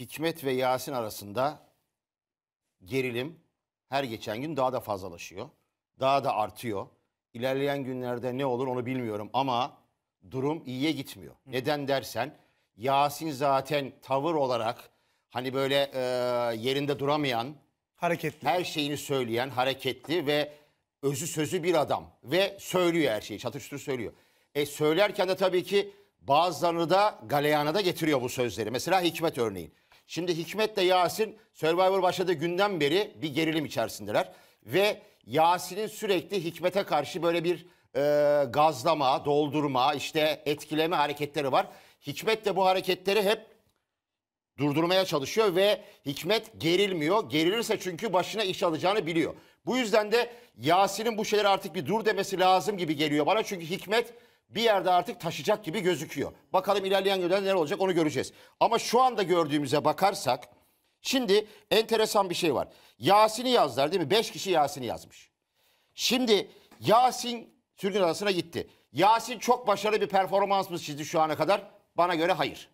Hikmet ve Yasin arasında gerilim her geçen gün daha da fazlalaşıyor. Daha da artıyor. İlerleyen günlerde ne olur onu bilmiyorum ama durum iyiye gitmiyor. Hı. Neden dersen Yasin zaten tavır olarak hani böyle e, yerinde duramayan, hareketli. Her şeyini söyleyen, hareketli ve özü sözü bir adam ve söylüyor her şeyi, çatıştır söylüyor. E söylerken de tabii ki bazılarını da galeyana da getiriyor bu sözleri. Mesela Hikmet örneğin. Şimdi Hikmet de Yasin Survivor başladığı günden beri bir gerilim içerisindeler. Ve Yasin'in sürekli Hikmet'e karşı böyle bir e, gazlama, doldurma, işte etkileme hareketleri var. Hikmet de bu hareketleri hep durdurmaya çalışıyor ve Hikmet gerilmiyor. Gerilirse çünkü başına iş alacağını biliyor. Bu yüzden de Yasin'in bu şeyler artık bir dur demesi lazım gibi geliyor bana. Çünkü Hikmet bir yerde artık taşıyacak gibi gözüküyor. Bakalım ilerleyen günlerde neler olacak onu göreceğiz. Ama şu anda gördüğümüze bakarsak şimdi enteresan bir şey var. Yasin'i yazdılar değil mi? Beş kişi Yasin'i yazmış. Şimdi Yasin sürgün adasına gitti. Yasin çok başarılı bir performans mı çizdi şu ana kadar? Bana göre hayır.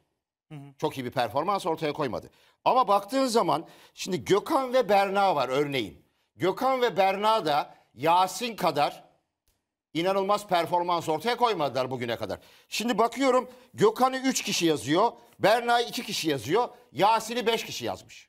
Çok iyi bir performans ortaya koymadı. Ama baktığın zaman şimdi Gökhan ve Berna var örneğin. Gökhan ve Berna da Yasin kadar inanılmaz performans ortaya koymadılar bugüne kadar. Şimdi bakıyorum Gökhan'ı 3 kişi yazıyor. Berna'yı 2 kişi yazıyor. Yasin'i 5 kişi yazmış.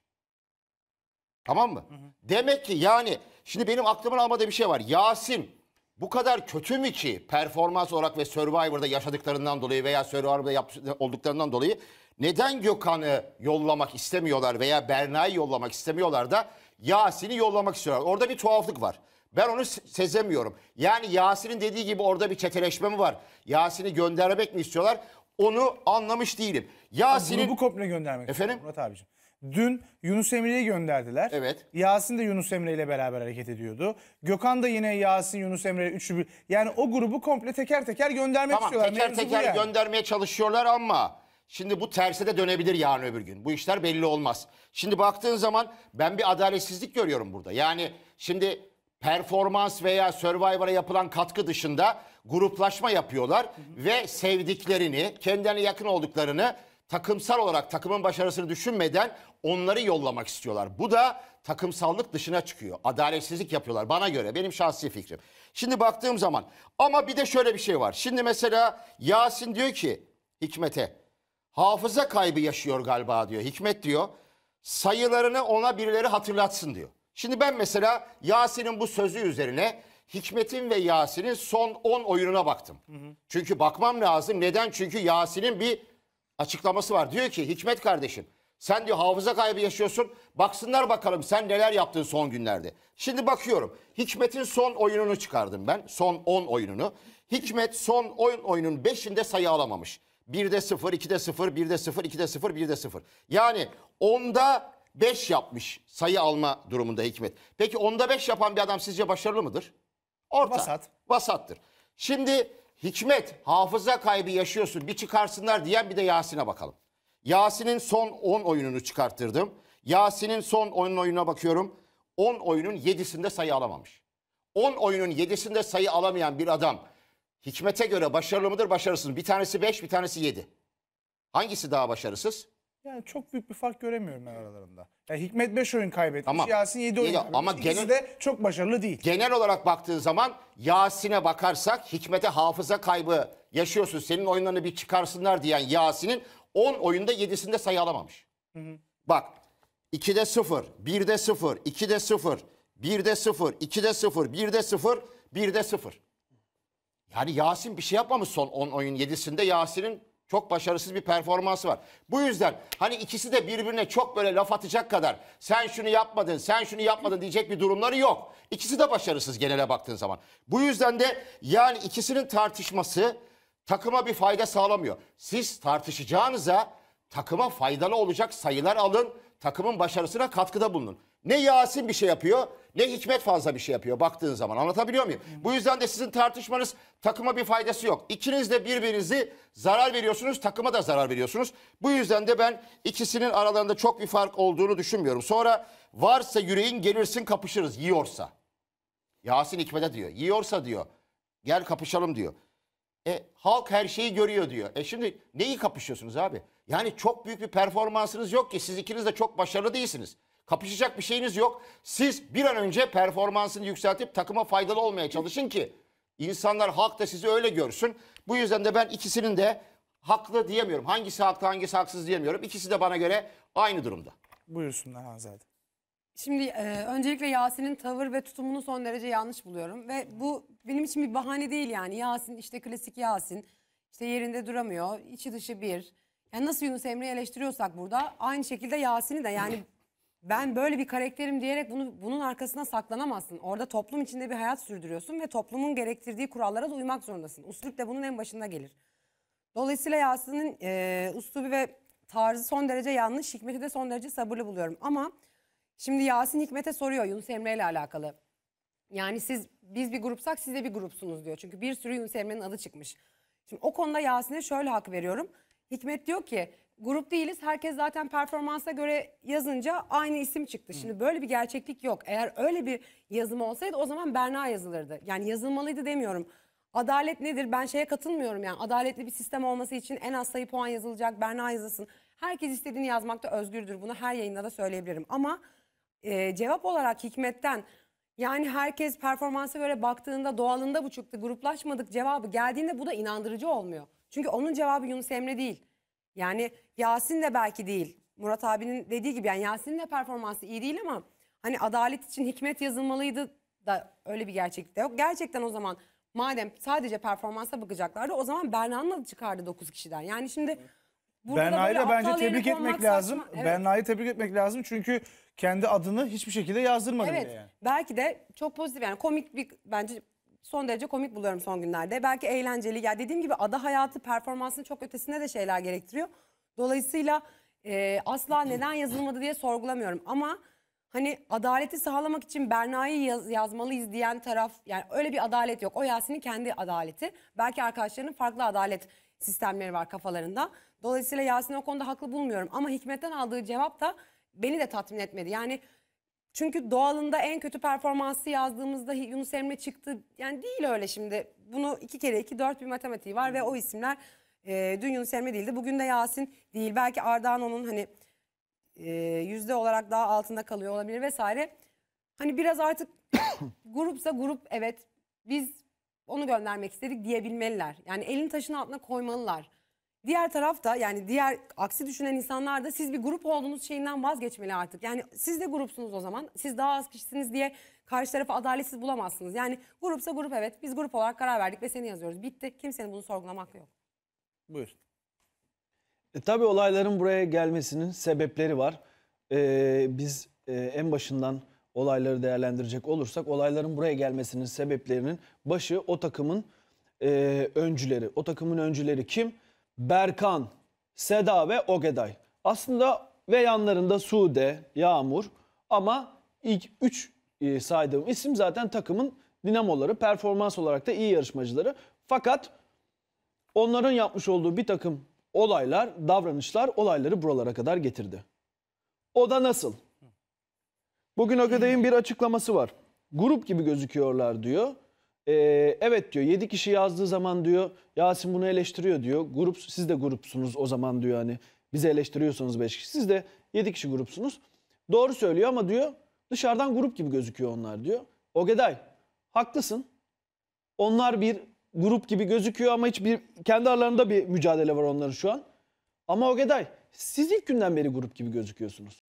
Tamam mı? Hı hı. Demek ki yani şimdi benim aklımın almadığı bir şey var. Yasin bu kadar kötü mü ki performans olarak ve Survivor'da yaşadıklarından dolayı veya Survivor'da yaptık, olduklarından dolayı neden Gökhan'ı yollamak istemiyorlar veya Berna'yı yollamak istemiyorlar da Yasin'i yollamak istiyorlar. Orada bir tuhaflık var. Ben onu sezemiyorum. Yani Yasin'in dediği gibi orada bir çeteleşme mi var? Yasin'i göndermek mi istiyorlar? Onu anlamış değilim. Yasin'in... Bu komple göndermek Efendim? Murat abiciğim. Dün Yunus Emre'yi gönderdiler. Evet. Yasin de Yunus Emre ile beraber hareket ediyordu. Gökhan da yine Yasin, Yunus Emre üçlü Yani o grubu komple teker teker göndermek tamam, istiyorlar. Teker Mevzu teker yani. göndermeye çalışıyorlar ama... Şimdi bu terse de dönebilir yarın öbür gün. Bu işler belli olmaz. Şimdi baktığın zaman ben bir adaletsizlik görüyorum burada. Yani şimdi performans veya Survivor'a yapılan katkı dışında gruplaşma yapıyorlar. Hı hı. Ve sevdiklerini, kendilerine yakın olduklarını takımsal olarak takımın başarısını düşünmeden onları yollamak istiyorlar. Bu da takımsallık dışına çıkıyor. Adaletsizlik yapıyorlar bana göre. Benim şahsi fikrim. Şimdi baktığım zaman ama bir de şöyle bir şey var. Şimdi mesela Yasin diyor ki Hikmet'e hafıza kaybı yaşıyor galiba diyor. Hikmet diyor sayılarını ona birileri hatırlatsın diyor. Şimdi ben mesela Yasin'in bu sözü üzerine Hikmet'in ve Yasin'in son 10 oyununa baktım. Hı hı. Çünkü bakmam lazım. Neden? Çünkü Yasin'in bir açıklaması var. Diyor ki Hikmet kardeşim sen diyor hafıza kaybı yaşıyorsun. Baksınlar bakalım sen neler yaptın son günlerde. Şimdi bakıyorum. Hikmet'in son oyununu çıkardım ben. Son 10 oyununu. Hikmet son 10 oyunun 5'inde sayı alamamış. 1'de 0, 2'de 0, 1'de 0, 2'de 0, 1'de 0. Yani onda 5 yapmış sayı alma durumunda Hikmet. Peki onda 5 yapan bir adam sizce başarılı mıdır? Orta. Vasat. Vasattır. Şimdi Hikmet hafıza kaybı yaşıyorsun bir çıkarsınlar diyen bir de Yasin'e bakalım. Yasin'in son 10 oyununu çıkarttırdım. Yasin'in son 10 oyununa bakıyorum. 10 oyunun 7'sinde sayı alamamış. 10 oyunun 7'sinde sayı alamayan bir adam Hikmet'e göre başarılı mıdır başarısız mı? Bir tanesi 5 bir tanesi 7. Hangisi daha başarısız? Yani çok büyük bir fark göremiyorum ben aralarında. Yani Hikmet 5 oyun kaybetmiş, Tamam. Yasin 7 oyun kaybetmiş. ama İkisi genel- de çok başarılı değil. Genel olarak baktığın zaman Yasin'e bakarsak Hikmet'e hafıza kaybı yaşıyorsun. Senin oyunlarını bir çıkarsınlar diyen Yasin'in 10 oyunda 7'sinde sayı alamamış. Bak 2'de 0, 1'de 0, 2'de 0, 1'de 0, 2'de 0, 1'de 0, 1'de 0. Yani Yasin bir şey yapmamış son 10 oyun 7'sinde Yasin'in çok başarısız bir performansı var. Bu yüzden hani ikisi de birbirine çok böyle laf atacak kadar sen şunu yapmadın, sen şunu yapmadın diyecek bir durumları yok. İkisi de başarısız genele baktığın zaman. Bu yüzden de yani ikisinin tartışması takıma bir fayda sağlamıyor. Siz tartışacağınıza takıma faydalı olacak sayılar alın, takımın başarısına katkıda bulunun. Ne Yasin bir şey yapıyor ne Hikmet fazla bir şey yapıyor baktığın zaman. Anlatabiliyor muyum? Bu yüzden de sizin tartışmanız takıma bir faydası yok. İkiniz de birbirinizi zarar veriyorsunuz, takıma da zarar veriyorsunuz. Bu yüzden de ben ikisinin aralarında çok bir fark olduğunu düşünmüyorum. Sonra varsa yüreğin gelirsin kapışırız yiyorsa. Yasin Hikmet'e diyor. Yiyorsa diyor. Gel kapışalım diyor. E, halk her şeyi görüyor diyor. E şimdi neyi kapışıyorsunuz abi? Yani çok büyük bir performansınız yok ki. Siz ikiniz de çok başarılı değilsiniz. Kapışacak bir şeyiniz yok. Siz bir an önce performansını yükseltip takıma faydalı olmaya çalışın ki insanlar halk da sizi öyle görsün. Bu yüzden de ben ikisinin de haklı diyemiyorum. Hangisi haklı hangisi haksız diyemiyorum. İkisi de bana göre aynı durumda. Buyursunlar Hanzade. Şimdi e, öncelikle Yasin'in tavır ve tutumunu son derece yanlış buluyorum. Ve bu benim için bir bahane değil yani. Yasin işte klasik Yasin. İşte yerinde duramıyor. içi dışı bir. Yani nasıl Yunus Emre'yi eleştiriyorsak burada aynı şekilde Yasin'i de yani ben böyle bir karakterim diyerek bunu bunun arkasına saklanamazsın. Orada toplum içinde bir hayat sürdürüyorsun ve toplumun gerektirdiği kurallara da uymak zorundasın. Uslup da bunun en başında gelir. Dolayısıyla Yasin'in e, uslubu ve tarzı son derece yanlış, Hikmet'i de son derece sabırlı buluyorum. Ama şimdi Yasin Hikmet'e soruyor Yunus Emre ile alakalı. Yani siz biz bir grupsak siz de bir grupsunuz diyor. Çünkü bir sürü Yunus Emre'nin adı çıkmış. Şimdi o konuda Yasin'e şöyle hak veriyorum. Hikmet diyor ki grup değiliz. Herkes zaten performansa göre yazınca aynı isim çıktı. Şimdi böyle bir gerçeklik yok. Eğer öyle bir yazım olsaydı o zaman Berna yazılırdı. Yani yazılmalıydı demiyorum. Adalet nedir? Ben şeye katılmıyorum yani. Adaletli bir sistem olması için en az sayı puan yazılacak. Berna yazılsın. Herkes istediğini yazmakta özgürdür. Bunu her yayında da söyleyebilirim. Ama e, cevap olarak hikmetten yani herkes performansa göre baktığında doğalında bu çıktı. Gruplaşmadık cevabı geldiğinde bu da inandırıcı olmuyor. Çünkü onun cevabı Yunus Emre değil. Yani Yasin de belki değil. Murat abinin dediği gibi yani Yasin'in de performansı iyi değil ama hani adalet için hikmet yazılmalıydı da öyle bir gerçeklik de yok. Gerçekten o zaman madem sadece performansa bakacaklardı o zaman Berna'nın adı çıkardı 9 kişiden. Yani şimdi Berna'yı da bence tebrik etmek lazım. Evet. Berna'yı tebrik etmek lazım çünkü kendi adını hiçbir şekilde yazdırmadı evet, bile yani. Belki de çok pozitif yani komik bir bence son derece komik buluyorum son günlerde. Belki eğlenceli. Ya dediğim gibi ada hayatı performansının çok ötesinde de şeyler gerektiriyor. Dolayısıyla e, asla neden yazılmadı diye sorgulamıyorum. Ama hani adaleti sağlamak için Berna'yı yaz, yazmalıyız diyen taraf yani öyle bir adalet yok. O Yasin'in kendi adaleti. Belki arkadaşlarının farklı adalet sistemleri var kafalarında. Dolayısıyla Yasin'i o konuda haklı bulmuyorum. Ama Hikmet'ten aldığı cevap da beni de tatmin etmedi. Yani çünkü doğalında en kötü performansı yazdığımızda Yunus Emre çıktı. Yani değil öyle şimdi. Bunu iki kere iki dört bir matematiği var ve o isimler e, dün Yunus Emre değildi. Bugün de Yasin değil. Belki Ardahan'ın hani e, yüzde olarak daha altında kalıyor olabilir vesaire. Hani biraz artık grupsa grup evet biz onu göndermek istedik diyebilmeliler. Yani elin taşın altına koymalılar. Diğer tarafta yani diğer aksi düşünen insanlar da siz bir grup olduğunuz şeyinden vazgeçmeli artık. Yani siz de grupsunuz o zaman. Siz daha az kişisiniz diye karşı tarafı adaletsiz bulamazsınız. Yani grupsa grup evet biz grup olarak karar verdik ve seni yazıyoruz. Bitti. Kimsenin bunu sorgulamak yok. Buyur. E, tabii olayların buraya gelmesinin sebepleri var. E, biz e, en başından olayları değerlendirecek olursak olayların buraya gelmesinin sebeplerinin başı o takımın e, öncüleri. O takımın öncüleri kim? Berkan, Seda ve Ogeday. Aslında ve yanlarında Sude, Yağmur ama ilk 3 e, saydığım isim zaten takımın dinamoları. Performans olarak da iyi yarışmacıları. Fakat onların yapmış olduğu bir takım olaylar, davranışlar olayları buralara kadar getirdi. O da nasıl? Bugün Ogeday'ın bir açıklaması var. Grup gibi gözüküyorlar diyor. Ee, evet diyor 7 kişi yazdığı zaman diyor Yasin bunu eleştiriyor diyor. Grup siz de grupsunuz o zaman diyor hani bizi eleştiriyorsunuz 5 kişi. Siz de 7 kişi grupsunuz. Doğru söylüyor ama diyor dışarıdan grup gibi gözüküyor onlar diyor. Ogeday haklısın. Onlar bir grup gibi gözüküyor ama hiçbir kendi aralarında bir mücadele var onların şu an. Ama Ogeday siz ilk günden beri grup gibi gözüküyorsunuz.